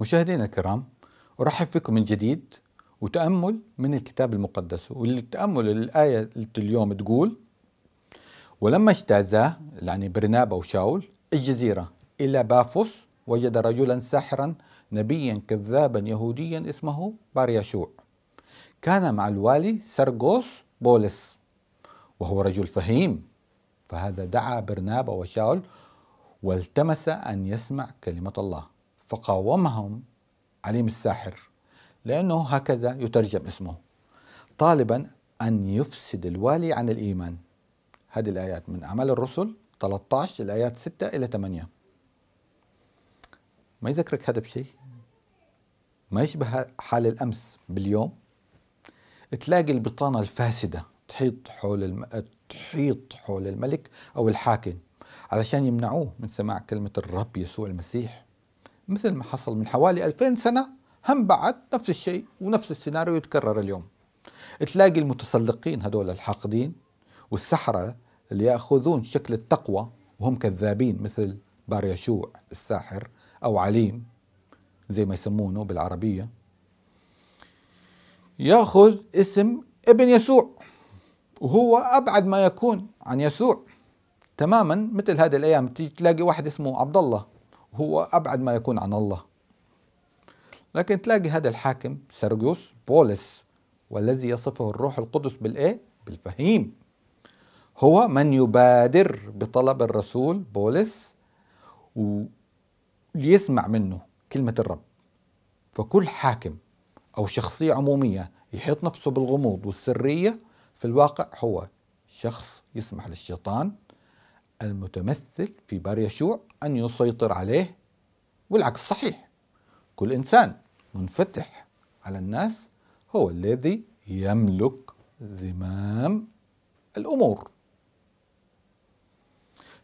مشاهدينا الكرام أرحب فيكم من جديد وتأمل من الكتاب المقدس والتأمل الآية اليوم تقول ولما اجتازا يعني برناب وشاول الجزيرة إلى بافوس وجد رجلا ساحرا نبيا كذابا يهوديا اسمه بارياشوع كان مع الوالي سرغوس بولس وهو رجل فهيم فهذا دعا برنابا وشاول والتمس أن يسمع كلمة الله فقاومهم عليم الساحر لأنه هكذا يترجم اسمه طالبا أن يفسد الوالي عن الإيمان هذه الآيات من أعمال الرسل 13 الآيات 6 إلى 8 ما يذكرك هذا بشيء ما يشبه حال الأمس باليوم تلاقي البطانة الفاسدة تحيط حول الم... تحيط حول الملك أو الحاكم علشان يمنعوه من سماع كلمة الرب يسوع المسيح مثل ما حصل من حوالي 2000 سنة هم بعد نفس الشيء ونفس السيناريو يتكرر اليوم تلاقي المتسلقين هدول الحاقدين والسحرة اللي يأخذون شكل التقوى وهم كذابين مثل بار يشوع الساحر أو عليم زي ما يسمونه بالعربية يأخذ اسم ابن يسوع وهو أبعد ما يكون عن يسوع تماما مثل هذه الأيام تيجي تلاقي واحد اسمه عبد الله هو أبعد ما يكون عن الله لكن تلاقي هذا الحاكم سيرجيوس بولس والذي يصفه الروح القدس بالإيه؟ بالفهيم هو من يبادر بطلب الرسول بولس وليسمع منه كلمة الرب فكل حاكم أو شخصية عمومية يحيط نفسه بالغموض والسرية في الواقع هو شخص يسمح للشيطان المتمثل في بار يشوع أن يسيطر عليه والعكس صحيح كل إنسان منفتح على الناس هو الذي يملك زمام الأمور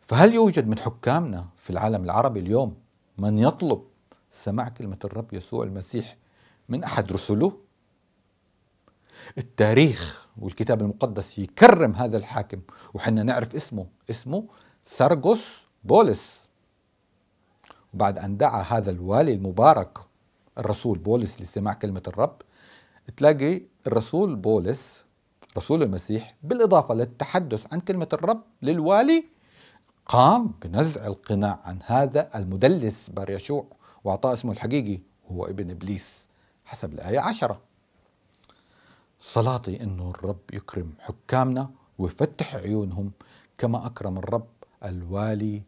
فهل يوجد من حكامنا في العالم العربي اليوم من يطلب سماع كلمة الرب يسوع المسيح من أحد رسله؟ التاريخ والكتاب المقدس يكرم هذا الحاكم وحنا نعرف اسمه اسمه سرغوس بولس وبعد أن دعا هذا الوالي المبارك الرسول بولس لسماع كلمة الرب تلاقي الرسول بولس رسول المسيح بالإضافة للتحدث عن كلمة الرب للوالي قام بنزع القناع عن هذا المدلس بار يشوع وأعطاه اسمه الحقيقي هو ابن إبليس حسب الآية عشرة صلاتي انه الرب يكرم حكامنا ويفتح عيونهم كما اكرم الرب الوالي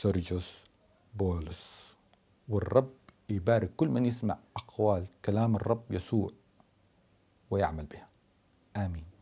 سيرجيوس بولس والرب يبارك كل من يسمع اقوال كلام الرب يسوع ويعمل بها امين